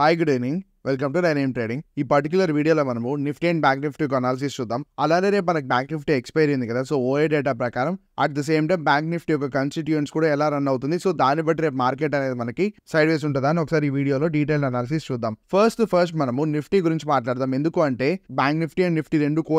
hi good evening welcome to nine trading ఈ particular వీడియోలో మనము Nifty and Bank Nifty analysis చూద్దాం అలానే రేపు మనకి బ్యాంక్ నిఫ్టీ ఎక్స్పైర్ అయింది కదా సో ఓఏ డేటా ప్రకారం at the same time Bank Nifty యొక్క కాన్స్టిట్యూన్స్ కూడా ఎలా రన్ అవుతుంది సో దాన్ని బట్టి రేపు మార్కెట్ అనేది మనకి సైడ్ వేస్ ఉంటుందని ఒకసారి ఈ వీడియోలో డీటెయిల్ అనాలిసిస్ చూద్దాం ఫస్ట్ ఫస్ట్ మనము నిఫ్టీ గురించి మాట్లాడదాం ఎందుకు అంటే బ్యాంక్ నిఫ్టీ అండ్ నిఫ్టీ రెండు కో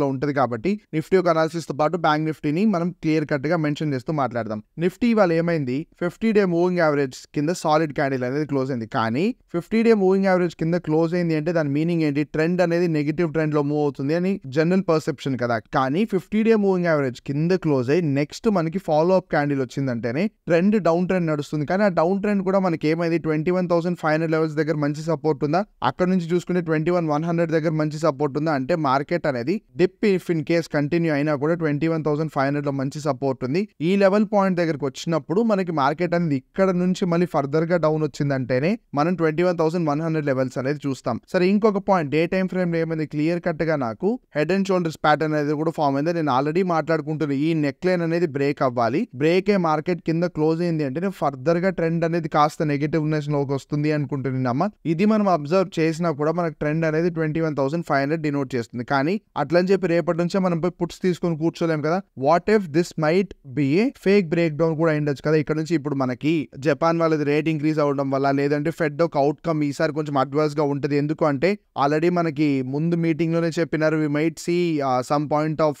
లో ఉంటుంది కాబట్టి నిఫ్టీ యొక్క అనాలిసిస్ తో పాటు బ్యాంక్ నిఫ్టీని మనం క్లియర్ కట్ గా మెన్షన్ చేస్తూ మాట్లాడదాం నిఫ్టీ ఇవాళ ఏమైంది ఫిఫ్టీ డే మూవింగ్ యావరేజ్ కింద సాలిడ్ క్యాండిల్ అనేది క్లోజ్ అయింది కానీ ఫిఫ్టీ డే మూవింగ్ యావరేజ్ కింద క్లోజ్ అయింది అంటే దాని మీనింగ్ ఏంటి ట్రెండ్ అనేది నెగిటివ్ ట్రెండ్ లో మూవ్ అవుతుంది అని జనరల్ పర్సెప్షన్ కదా కానీ ఫిఫ్టీ డే మూవింగ్ యావరేజ్ కింద క్లోజ్ అదే నెక్స్ట్ మనకి ఫాలో అప్ క్యాండిల్ వచ్చిందంటేనే ట్రెండ్ డౌన్ ట్రెండ్ నడుస్తుంది కానీ ఆ డౌన్ ట్రెండ్ కూడా మనకి ఏమైంది twenty one thousand five hundred levels దగ్గర మంచి సపోర్ట్ ఉందా అక్కడ నుంచి చూసుకుంటే ట్వంటీ వన్ వన్ హండ్రెడ్ దగ్గర మంచి సపోర్ట్ ఉందా అంటే మార్కెట్ అనేది dip if in case continue అయినా కూడా twenty one thousand five hundred లో మంచి సపోర్ట్ ఉంది ఈ లెవెల్ పాయింట్ దగ్గరకు వచ్చినప్పుడు మనకి మార్కెట్ అనేది ఇక్కడ నుంచి మళ్ళీ ఫర్దర్ గా డౌన్ వచ్చిందంటేనే మనం twenty one thousand one hundred levels అనేది చూస్తాం సరే ఇంకొక పాయింట్ డే టైం ఫ్రేమ్ ఏమైంది క్లియర్ కట్ గా నాకు హెడ్ అండ్ షోల్డర్స్ ప్యాటర్న్ అనేది కూడా ఫామ్ అయింది నేను ఆల్రెడీ మాట్లాడుకుంటున్నాను ఈ నెక్ లైన్ అనేది బ్రేక్ అవ్వాలి బ్రేక్ ఏ మార్కెట్ కింద క్లోజ్ అయింది అంటే ఫర్దర్ గా ట్రెండ్ అనేది కాస్త నెగిటివ్నెస్ లోకి వస్తుంది అనుకుంటున్నామా ఇది మనం అబ్జర్వ్ చేసినా కూడా మనకు ట్రెండ్ అనేది twenty one thousand five hundred denote చేస్తుంది కానీ అట్లని చెప్పి రేపటి నుంచే మనం పోయి పుట్స్ తీసుకొని కూర్చోలేం కదా what if this might be a fake break down కూడా అయిండొచ్చు కదా ఇక్కడ నుంచి ఇప్పుడు మనకి జపాన్ వాళ్ళది రేట్ ఇంక్రీజ్ అవడం వల్ల లేదంటే ఫెడ్ ఒక కమ్ ఈసారి కొంచెం అడ్వాన్స్ గా ఉంటుంది ఎందుకు అంటే ఆల్రెడీ మనకి ముందు మీటింగ్ లోనే చెప్పినారు we might see some point of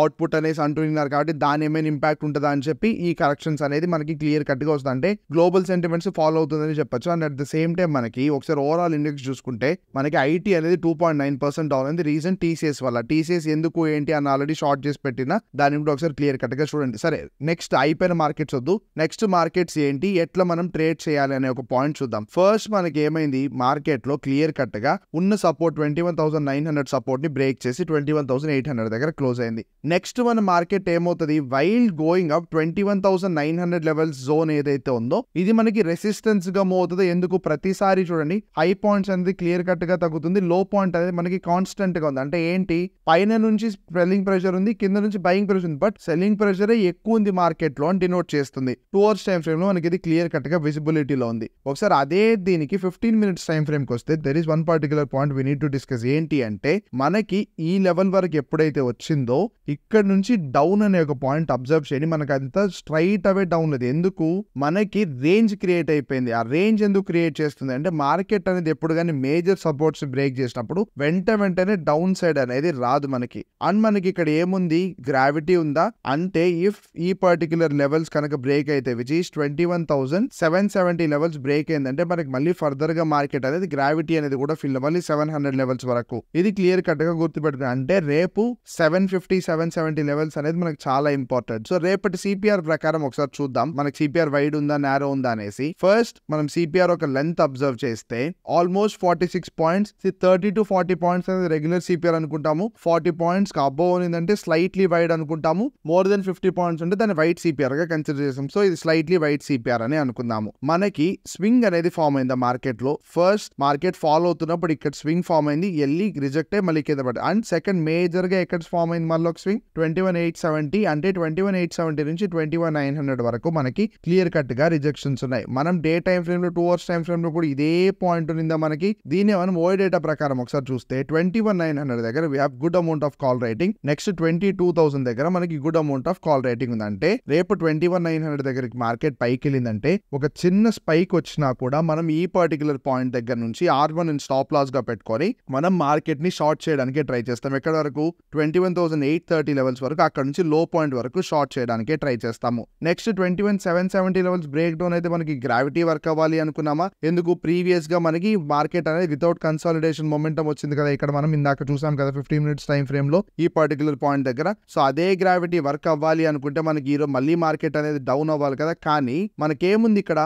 output అనేసి అంటున్నారు కాబట్టి దాని ఏమైనా ఇంపాక్ట్ ఉంటుందా అని చెప్పి ఈ కరెక్షన్స్ అనేది మనకి క్లియర్ కట్గా వస్తుంది అంటే గ్లోబల్ సెంటిమెంట్స్ ఫాలో అవుతుందని చెప్పొచ్చు and at the same time మనకి ఒకసారి ఓవరాల్ ఇండెక్స్ చూసుకుంటే మనకి ఐటీ అనేది two point nine percent down అనేది రీజన్ టీసీఎస్ వల్ల టీసీఎస్ ఎందుకు ఏంటి అని ఆల్రెడీ షార్ట్ చేసి పెట్టిన దాని కూడా ఒకసారి క్లియర్ కట్గా చూడండి సరే నెక్స్ట్ అయిపోయిన మార్కెట్స్ వద్దు నెక్స్ట్ మార్కెట్స్ ఏంటి ఎట్లా మనం ట్రేడ్ చేయాలి అనే ఒక పాయింట్ చూద్దాం ఫస్ట్ మనకి ఏమైంది మార్కెట్ లో క్లియర్ కట్ గా ఉన్న support twenty one thousand nine hundred support ని బ్రేక్ చేసి twenty one thousand eight hundred దగ్గర క్లోజ్ అయింది నెక్స్ట్ మన మార్కెట్ ఏమవుతుంది wild going up twenty one thousand nine hundred levels zone ఏదైతే ఉందో ఇది మనకి రెసిస్టెన్స్ గా మూవ్ అవుతుంది ఎందుకు ప్రతిసారి చూడండి హై పాయింట్స్ అనేది క్లియర్ కట్ గా తగ్గుతుంది లో పాయింట్ అనేది మనకి కాన్స్టెంట్ గా ఉంది అంటే ఏంటి పైన నుంచి సెల్లింగ్ ప్రెషర్ ఉంది కింద నుంచి బయింగ్ ప్రెషర్ ఉంది బట్ సెల్లింగ్ ప్రెషర్ ఎక్కువ ఉంది మార్కెట్ లో అని డినోట్ చేస్తుంది టూ అవర్స్ టైం ఫ్రేమ్ లో మనకి ఇది క్లియర్ కట్ గా విజిబిలిటీలో ఉంది ఒకసారి అదే దీనికి ఫిఫ్టీన్ మినిట్స్ టైం ఫ్రేమ్ కి వస్తే there is one particular point we need to discuss ఏంటి అంటే మనకి ఈ లెవెల్ వరకు ఎప్పుడైతే వచ్చిందో ఇక్కడ నుంచి డౌన్ అనే ఒక పాయింట్ అబ్జర్వ్ చేయండి మనకు అంత స్ట్రైట్ అవే డౌన్ లేదు ఎందుకు మనకి రేంజ్ క్రియేట్ అయిపోయింది ఆ రేంజ్ ఎందుకు క్రియేట్ చేస్తుంది అంటే మార్కెట్ అనేది ఎప్పుడు కానీ మేజర్ సపోర్ట్స్ బ్రేక్ చేసినప్పుడు వెంట వెంటనే డౌన్ సైడ్ అనేది రాదు మనకి అండ్ మనకి ఇక్కడ ఏముంది గ్రావిటీ ఉందా అంటే ఇఫ్ ఈ పర్టికులర్ లెవెల్స్ కనుక బ్రేక్ అయితే which is twenty one thousand seven seventy levels break అంటే మనకి మళ్ళీ ఫర్దర్ గా మార్కెట్ అనేది గ్రావిటీ అనేది కూడా ఫిల్ అవ్వాలి సెవెన్ హండ్రెడ్ లెవెల్స్ వరకు ఇది క్లియర్ కట్ గా గుర్తుపెట్టుకుని అంటే రేపు seven fifty seven seven seventy levels అనేది మనకు చాలా ఇంపార్టెంట్ సో రేపటి సిపిఆర్ ప్రకారం ఒకసారి చూద్దాం మనకి సిపిఆర్ వైడ్ ఉందా నేరో ఉందా అనేసి ఫస్ట్ మనం సిపిఆర్ ఒక లెంత్ అబ్జర్వ్ చేస్తే almost forty six points thirty to forty points అనేది రెగ్యులర్ సిపిఆర్ అనుకుంటాము ఫార్టీ పాయింట్స్ అబోవ్ ఉందంటే స్లైట్లీ వైడ్ అనుకుంటాము మోర్ దెన్ ఫిఫ్టీ పాయింట్స్ ఉంటే దాన్ని వైట్ సిపిఆర్ గా కన్సిడర్ చేస్తాం సో ఇది స్లైట్లీ వైట్ సిపిఆర్ అని అనుకుందాము మనకి స్వింగ్ అనేది ఫామ్ అయింది మార్కెట్ లో ఫస్ట్ మార్కెట్ ఫాలో అవుతున్నప్పుడు ఇక్కడ స్వింగ్ ఫామ్ అయింది ఎల్లి రిజెక్ట్ e అయ్యి మళ్ళీ కింద పడి అండ్ సెకండ్ మేజర్ గా ఎక్కడ ఫామ్ అయింది మళ్ళీ ఒక swing twenty one eight seventy అంటే ట్వంటీ వన్ ఎయిట్ సెవెంటీ నుంచి ట్వంటీ వన్ నైన్ హండ్రెడ్ వరకు మనకి క్లియర్ కట్ గా రిజెక్షన్స్ ఉన్నాయి మనం డే టైం ఫ్రేమ్ లో టూ అవర్స్ టైం ఫ్రేమ్ లో కూడా ఇదే పాయింట్ నిందా మనకి దీన్ని మనం ఓ డేటా ప్రకారం ఒకసారి చూస్తే ట్వంటీ వన్ నైన్ హండ్రెడ్ దగ్గర we have good amount of call writing next twenty two thousand దగ్గర మనకి గుడ్ అమౌంట్ ఆఫ్ కాల్ ఉంది అంటే రేపు ట్వంటీ వన్ నైన్ హండ్రెడ్ దగ్గరికి మార్కెట్ పైకి వెళ్ళిందంటే ఒక చిన్న స్పైక్ వచ్చినా కూడా మనం ఈ పర్టికులర్ పాయింట్ దగ్గర నుంచి ఆర్ వన్ స్టాప్ లాస్ గా పెట్టుకొని మనం మార్కెట్ ని షార్ట్ చేయడానికి ట్రై చేస్తాం ఎక్కడ వరకు twenty one thousand eight thirty levels వరకు అక్కడ నుంచి లో పాయింట్ వరకు షార్ట్ చేయడానికే ట్రై చేస్తాము next twenty one seven seventy levels break down అయితే మనకి గ్రావిటీ వర్క్ అవ్వాలి అనుకున్నామా ఎందుకు ప్రీవియస్ గా మనకి మార్కెట్ అనేది వితౌట్ కన్సాలిడేషన్ మొమెంటం వచ్చింది కదా ఇక్కడ మనం ఇందాక చూసాం కదా ఫిఫ్టీ మినిట్స్ టైం ఫ్రేమ్ లో ఈ పర్టికులర్ పాయింట్ దగ్గర సో అదే గ్రావిటీ వర్క్ అవ్వాలి అనుకుంటే మనకి ఈరోజు మళ్ళీ మార్కెట్ అనేది డౌన్ అవ్వాలి కదా కానీ మనకేముంది ఇక్కడ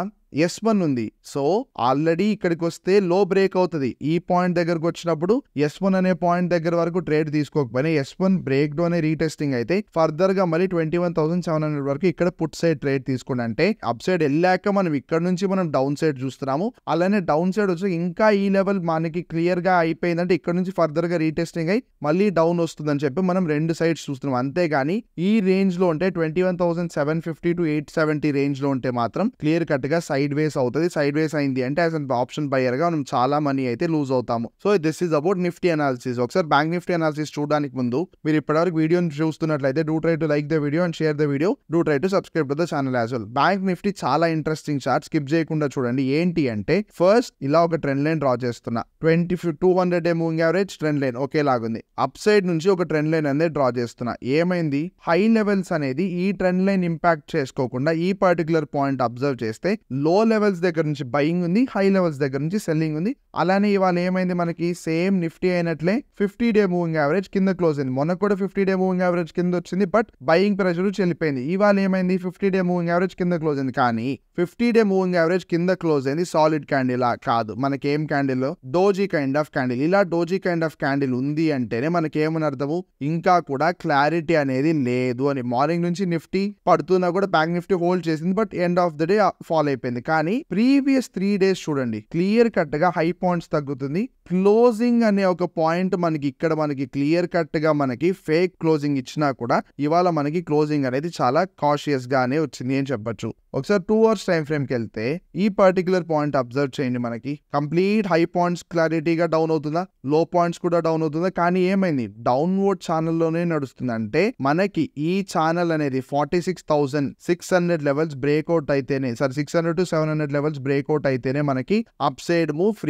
ఎస్ వన్ ఉంది సో ఆల్రెడీ ఇక్కడికి వస్తే లో బ్రేక్ అవుతుంది ఈ పాయింట్ దగ్గరకు వచ్చినప్పుడు ఎస్ వన్ అనే పాయింట్ దగ్గర వరకు ట్రేడ్ తీసుకోకపోయినా S one break down retesting అయితే ఫర్దర్ గా మళ్ళీ twenty one thousand seven hundred వరకు ఇక్కడ పుట్ సైడ్ ట్రేడ్ తీసుకోండి అంటే అప్ సైడ్ వెళ్ళాక మనం ఇక్కడ నుంచి మనం డౌన్ సైడ్ చూస్తున్నాము అలానే డౌన్ సైడ్ వచ్చి ఇంకా ఈ లెవెల్ మనకి క్లియర్ గా అయిపోయిందంటే ఇక్కడ నుంచి ఫర్దర్ గా రీటెస్టింగ్ అయి మళ్ళీ డౌన్ వస్తుందని చెప్పి మనం రెండు సైడ్స్ చూస్తున్నాం అంతేగాని ఈ రేంజ్ లో ఉంటే twenty one thousand seven fifty to eight seventy range లో ఉంటే మాత్రం క్లియర్ కట్ గా సైడ్ వేస్ అవుతుంది సైడ్ వేస్ అయింది అంటే యాజ్ అన్ ఆప్షన్ బయర్గా మనం చాలా మనీ అయితే లూజ్ అవుతాము so this is about Nifty analysis ఒకసారి బ్యాంక్ నిఫ్టీ అనాలిసిస్ చూడడానికి ముందు మీరు ఇప్పటివరకు వీడియోని చూస్తున్నట్లయితే do try to like the video and share the video do try to subscribe to the channel as well bank Nifty చాలా interesting chart skip చేయకుండా చూడండి ఏంటి అంటే ఫస్ట్ ఇలా ఒక ట్రెండ్ లైన్ డ్రా చేస్తున్నా twenty fifty two hundred day moving average trend line ఒకేలాగుంది upside నుంచి ఒక ట్రెండ్ లైన్ అనేది డ్రా చేస్తున్నా ఏమైంది హై లెవెల్స్ అనేది ఈ ట్రెండ్ లైన్ ఇంపాక్ట్ చేసుకోకుండా ఈ పర్టికులర్ పాయింట్ అబ్జర్వ్ చేస్తే లో లెవెల్స్ దగ్గర నుంచి బయింగ్ ఉంది హై లెవెల్స్ దగ్గర నుంచి సెల్లింగ్ ఉంది అలానే ఇవాళ ఏమైంది మనకి సేమ్ నిఫ్టీ అయినట్లే ఫిఫ్టీ డే మూవింగ్ యావరేజ్ కింద క్లోజ్ అయింది మొన్న కూడా ఫిఫ్టీ డే మూవింగ్ యావరేజ్ కింద వచ్చింది బట్ బయింగ్ ప్రెషర్ చెల్లిపోయింది ఇవాళ ఏమైంది ఫిఫ్టీ డే మూవింగ్ యావరేజ్ కింద క్లోజ్ అయింది కానీ ఫిఫ్టీ డే మూవింగ్ యావరేజ్ కింద క్లోజ్ అయింది సాలిడ్ క్యాండిల్ కాదు మనకి ఏం candle doji kind of candle ఇలా డోజీ కైండ్ ఆఫ్ క్యాండిల్ ఉంది అంటేనే మనకేమని అర్థము ఇంకా కూడా క్లారిటీ అనేది లేదు అని మార్నింగ్ నుంచి నిఫ్టీ పడుతున్నా కూడా బ్యాంక్ నిఫ్టీ హోల్డ్ చేసింది but end of the day fall అయిపోయింది తగ్గుతుంది కానీ ప్రీవియస్ త్రీ డేస్ చూడండి క్లియర్ కట్ గా హై పాయింట్స్ తగ్గుతుంది క్లోజింగ్ అనే ఒక పాయింట్ మనకి ఇక్కడ మనకి క్లియర్ కట్ గా మనకి ఫేక్ క్లోజింగ్ ఇచ్చినా కూడా ఇవాళ మనకి క్లోజింగ్ అనేది చాలా కాషియస్ గానే వచ్చింది అని చెప్పచ్చు ఒకసారి టూ అవర్స్ టైం ఫ్రేమ్కి వెళ్తే ఈ పర్టికులర్ పాయింట్ అబ్జర్వ్ చేయండి మనకి కంప్లీట్ హై పాయింట్స్ క్లారిటీగా డౌన్ అవుతుందా లో పాయింట్స్ కూడా డౌన్ అవుతుందా కానీ ఏమైంది డౌన్వర్డ్ ఛానల్లోనే నడుస్తుంది అంటే మనకి ఈ ఛానల్ అనేది forty six thousand six hundred levels breakout అయితేనే sir six hundred to seven hundred levels breakout అయితేనే మనకి అప్ సైడ్ మూవ్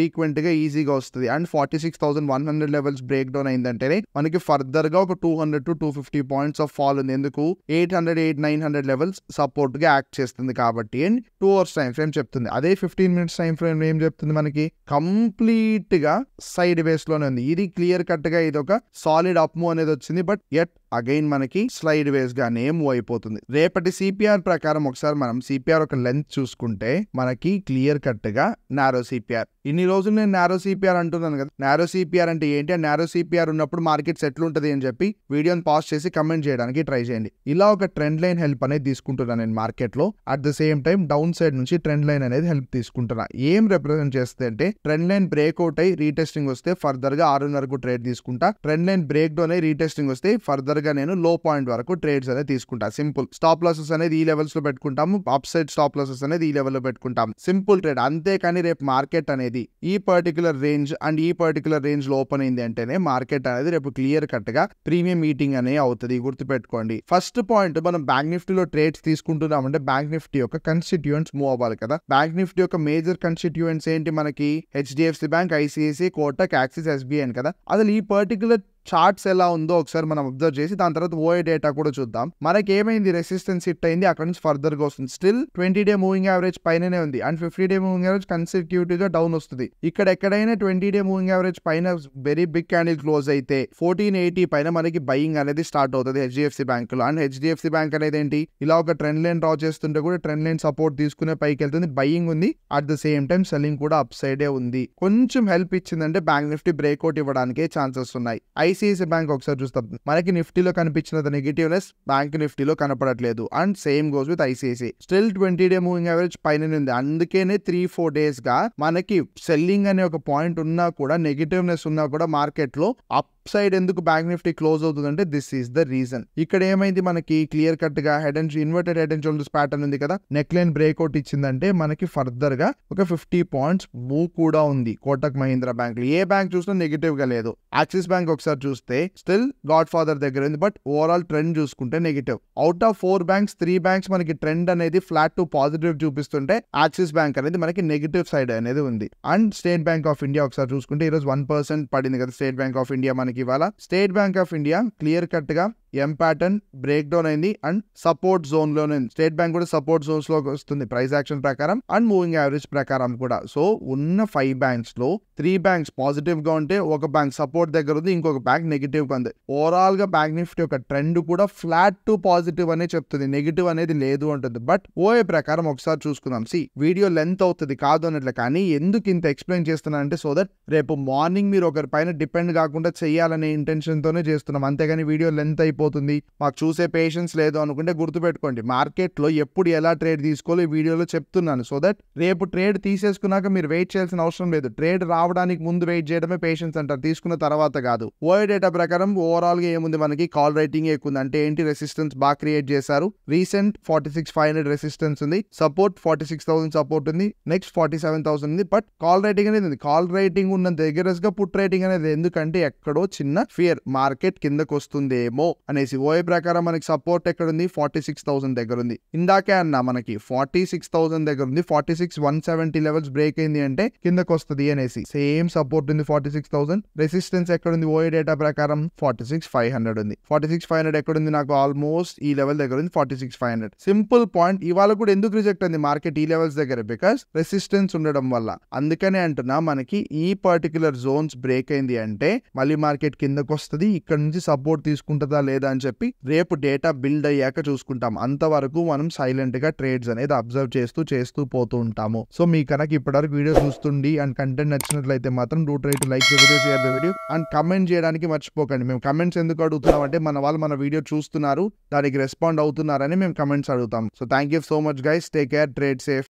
గా ఈజీగా వస్తుంది and forty six thousand one hundred levels break down అయిందంటేనే మనకి ఫర్దర్ గా ఒక two hundred to two fifty points of fall ఉంది ఎందుకు eight hundred eight nine hundred levels సపోర్ట్గా యాక్ట్ చేస్తుంది కాబట్టి టూ అవర్స్ టైం ఫ్రేమ్ చెప్తుంది అదే ఫిఫ్టీన్ మినిట్స్ టైం ఫ్రేమ్ ఏం చెప్తుంది మనకి కంప్లీట్ గా సైడ్ వేస్ లోనే ఉంది ఇది క్లియర్ కట్ గా ఇది ఒక సాలిడ్ అప్ మూవ్ అనేది వచ్చింది బట్ ఎట్ అగైన్ మనకి స్లైడ్ వేస్ నేమ్ మూవ్ అయిపోతుంది రేపటి సిపిఆర్ ప్రకారం ఒకసారి మనం సిపిఆర్ ఒక లెంత్ చూసుకుంటే మనకి క్లియర్ కట్ గా నారో సిపిఆర్ ఇన్ని రోజులు నేను నారో సిపిఆర్ అంటున్నాను కదా నారో సిపిఆర్ అంటే ఏంటి ఆ నారో సిపిఆర్ ఉన్నప్పుడు సెటిల్ ఎట్లుంటది అని చెప్పి వీడియోని పాజ్ చేసి కమెంట్ చేయడానికి ట్రై చేయండి ఇలా ఒక ట్రెండ్ లైన్ హెల్ప్ అనేది తీసుకుంటున్నాను నేను మార్కెట్ లో ఆ at the same time downside నుంచి ట్రెండ్ లైన్ అనేది హెల్ప్ తీసుకుంటున్నా ఏం రిప్రజెంట్ చేస్తే అంటే ట్రెండ్ లైన్ బ్రేక్ అవుట్ అయి రీటెస్టింగ్ వస్తే ఫర్దర్ గా ఆరున్నరకు ట్రేడ్ తీసుకుంటా ట్రెండ్ లైన్ బ్రేక్ డౌన్ అయి రీటెస్టింగ్ వస్తే ఫర్దర్ గా నేను లో పాయింట్ వరకు ట్రేడ్స్ అనేది తీసుకుంటా సింపుల్ స్టాప్ లాసెస్ అనేది ఈ లెవెల్స్ లో పెట్టుకుంటాము అప్ సైడ్ స్టాప్ లాసెస్ అనేది ఈ లెవెల్లో పెట్టుకుంటాం సింపుల్ ట్రేడ్ అంతేకాని రేపు మార్కెట్ అనేది ఈ పర్టికులర్ రేంజ్ అండ్ ఈ పర్టికులర్ రేంజ్ లో ఓపెన్ అయింది అంటేనే మార్కెట్ అనేది రేపు క్లియర్ కట్ గా ప్రీమియం మీటింగ్ అనేది అవుతుంది గుర్తుపెట్టుకోండి ఫస్ట్ పాయింట్ మనం బ్యాంక్ నిఫ్టీలో ట్రేడ్స్ తీసుకుంటున్నామంటే బ్యాంక్ నిఫ్టీ నిఫ్టీ యొక్క కన్స్టిట్యూయెంట్స్ మూవ్ అవ్వాలి కదా బ్యాంక్ నిఫ్టీ యొక్క మేజర్ కన్స్టిట్యూయెంట్స్ ఏంటి మనకి HDFC bank ICICI Kotak Axis SBI కదా అసలు ఈ పర్టికులర్ చార్ట్స్ ఎలా ఉందో ఒకసారి మనం అబ్జర్వ్ చేసి దాని తర్వాత ఓఏ డేటా కూడా చూద్దాం మనకి ఏమైంది రెసిస్టెన్స్ హిట్ అయింది అక్కడ నుంచి ఫర్దర్ గా వస్తుంది still twenty day moving average పైననే ఉంది and fifty day moving average consecutive గా డౌన్ వస్తుంది ఇక్కడ ఎక్కడైనా ట్వంటీ డే మూవింగ్ యావరేజ్ పైన వెరీ బిగ్ క్యాండిల్ క్లోజ్ అయితే ఫోర్టీన్ ఎయిటీ పైన మనకి బయింగ్ అనేది స్టార్ట్ అవుతుంది హెచ్డిఎఫ్సి బ్యాంక్ లో అండ్ హెచ్డిఎఫ్సి బ్యాంక్ అనేది ఏంటి ఇలా ఒక ట్రెండ్ లైన్ డ్రా చేస్తుంటే కూడా ట్రెండ్ లైన్ సపోర్ట్ తీసుకునే పైకి వెళ్తుంది బయింగ్ ఉంది at the same time selling కూడా అప్ సైడే ఉంది కొంచెం హెల్ప్ ఇచ్చిందంటే బ్యాంక్ నిఫ్టీ బ్రేక్అవుట్ ఇవ్వడానికి ఛాన్సెస్ ఉన్నాయి ఐ ఐసిఐసి బ్యాంక్ ఒకసారి చూస్తాం మనకి నిఫ్టీలో కనిపించినంత నెగిటివ్నెస్ బ్యాంక్ నిఫ్టీలో కనపడట్లేదు and same goes with ICICI still twenty day moving average పైన ఉంది అందుకేనే త్రీ ఫోర్ డేస్ గా మనకి సెల్లింగ్ అనే ఒక పాయింట్ ఉన్నా కూడా నెగిటివ్నెస్ ఉన్నా కూడా మార్కెట్ లో అప్ సైడ్ ఎందుకు బ్యాంక్ నిఫ్టీ క్లోజ్ అవుతుందంటే దిస్ ఈస్ ద రీజన్ ఇక్కడ ఏమైంది మనకి క్లియర్ కట్ గా head and inverted head and shoulders pattern ఉంది కదా నెక్ లైన్ బ్రేక్అవుట్ ఇచ్చిందంటే మనకి ఫర్దర్ గా ఒక ఫిఫ్టీ పాయింట్స్ మూవ్ కూడా ఉంది కోటక్ మహీంద్రా బ్యాంక్ ఏ బ్యాంక్ చూసినా నెగిటివ్ గా లేదు యాక్సిస్ బ్యాంక్ ఒకసారి చూస్తే స్టిల్ గాడ్ ఫాదర్ దగ్గర ఉంది బట్ ఓవరాల్ ట్రెండ్ చూసుకుంటే negative out of four banks three banks మనకి ట్రెండ్ అనేది ఫ్లాట్ టు పాజిటివ్ చూపిస్తుంటే యాక్సిస్ బ్యాంక్ అనేది మనకి నెగిటివ్ సైడ్ అనేది ఉంది and State Bank of India ఒకసారి చూసుకుంటే ఈరోజు వన్ పర్సెంట్ పడింది కదా స్టేట్ బ్యాంక్ ఆఫ్ ఇండియా మనకి ఇవాళ State Bank of India clear కట్గా ఎం ప్యాటర్న్ బ్రేక్ డౌన్ అయింది అండ్ సపోర్ట్ జోన్ లో స్టేట్ బ్యాంక్ కూడా సపోర్ట్ జోన్స్ లోకి వస్తుంది ప్రైస్ యాక్షన్ ప్రకారం అండ్ మూవింగ్ యావరేజ్ ప్రకారం కూడా సో ఉన్న ఫైవ్ బ్యాంక్స్ లో త్రీ బ్యాంక్స్ పాజిటివ్ గా ఉంటే ఒక బ్యాంక్ సపోర్ట్ దగ్గర ఉంది ఇంకొక బ్యాంక్ నెగిటివ్ గా ఉంది ఓవరాల్ గా బ్యాంక్ నిఫ్టీ యొక్క ట్రెండ్ కూడా ఫ్లాట్ టు పాజిటివ్ అనే చెప్తుంది నెగిటివ్ అనేది లేదు అంటుంది బట్ ఓఏ ప్రకారం ఒకసారి చూసుకుందాం సి వీడియో లెంత్ అవుతుంది కాదు అన్నట్లు కానీ ఎందుకు ఇంత ఎక్స్ప్లెయిన్ చేస్తున్నా అంటే సో దట్ రేపు మార్నింగ్ మీరు ఒకరి పైన డిపెండ్ కాకుండా చేయాలనే ఇంటెన్షన్ తోనే చేస్తున్నాం అంతేగాని వీడియో లెంత్ అయిపోయి అయిపోతుంది మాకు చూసే పేషెన్స్ లేదు అనుకుంటే గుర్తుపెట్టుకోండి మార్కెట్లో ఎప్పుడు ఎలా ట్రేడ్ తీసుకోవాలో ఈ వీడియోలో చెప్తున్నాను సో దట్ రేపు ట్రేడ్ తీసేసుకున్నాక మీరు వెయిట్ చేయాల్సిన అవసరం లేదు ట్రేడ్ రావడానికి ముందు వెయిట్ చేయడమే పేషెన్స్ అంటారు తీసుకున్న తర్వాత కాదు ఓయో డేటా ప్రకారం ఓవరాల్గా ఏముంది మనకి కాల్ రైటింగ్ ఎక్కువ ఉంది అంటే ఏంటి రెసిస్టెన్స్ బాగా క్రియేట్ చేశారు recent forty six five hundred resistance ఉంది support forty six thousand support ఉంది నెక్స్ట్ ఫార్టీ సెవెన్ థౌసండ్ ఉంది బట్ కాల్ రైటింగ్ అనేది ఉంది కాల్ రైటింగ్ ఉన్న దగ్గరగా పుట్ రైటింగ్ అనేది ఎందుకంటే ఎక్కడో చిన్న ఫియర్ మార్కెట్ కిందకు వస్తుందేమో అనేసి ఓఏ ప్రకారం మనకి సపోర్ట్ ఎక్కడ ఉంది ఫార్టీ సిక్స్ థౌసండ్ దగ్గర ఉంది ఇందాకే అన్న మనకి ఫార్టీ సిక్స్ థౌసండ్ దగ్గర ఉంది forty six one seventy levels break అయింది అంటే కిందకు వస్తుంది అనేసి సేమ్ సపోర్ట్ ఉంది ఫార్టీ సిక్స్ థౌసండ్ రెసిస్టెన్స్ ఎక్కడ ఉంది ఓఏ డేటా ప్రకారం ఫార్టీ సిక్స్ ఫైవ్ హండ్రెడ్ ఉంది ఫార్టీ సిక్స్ ఫైవ్ హండ్రెడ్ ఎక్కడ ఉంది నాకు ఆల్మోస్ట్ ఈ లెవెల్ దగ్గర ఉంది forty six five hundred simple point ఇవాళ కూడా ఎందుకు రిజెక్ట్ అయింది మార్కెట్ ఈ లెవెల్స్ దగ్గర బికాస్ రెసిస్టెన్స్ ఉండడం వల్ల అందుకనే అంటున్నా మనకి ఈ పర్టికులర్ జోన్స్ బ్రేక్ అయింది అంటే మళ్ళీ మార్కెట్ కిందకు వస్తుంది ఇక్కడ నుంచి సపోర్ట్ తీసుకుంటుందా లేదు లేదా అని చెప్పి రేపు డేటా బిల్డ్ అయ్యాక చూసుకుంటాం అంతవరకు మనం సైలెంట్ గా ట్రేడ్స్ అనేది అబ్జర్వ్ చేస్తూ చేస్తూ పోతూ ఉంటాము సో మీ కనుక ఇప్పటివరకు వీడియో చూస్తుండి అండ్ కంటెంట్ నచ్చినట్లయితే మాత్రం do try to like video share the video and comment చేయడానికి మర్చిపోకండి మేము కమెంట్స్ ఎందుకు అడుగుతున్నాం అంటే మన వాళ్ళు మన వీడియో చూస్తున్నారు దానికి రెస్పాండ్ అవుతున్నారని మేము కమెంట్స్ అడుగుతాం so thank you so much guys take care trade safe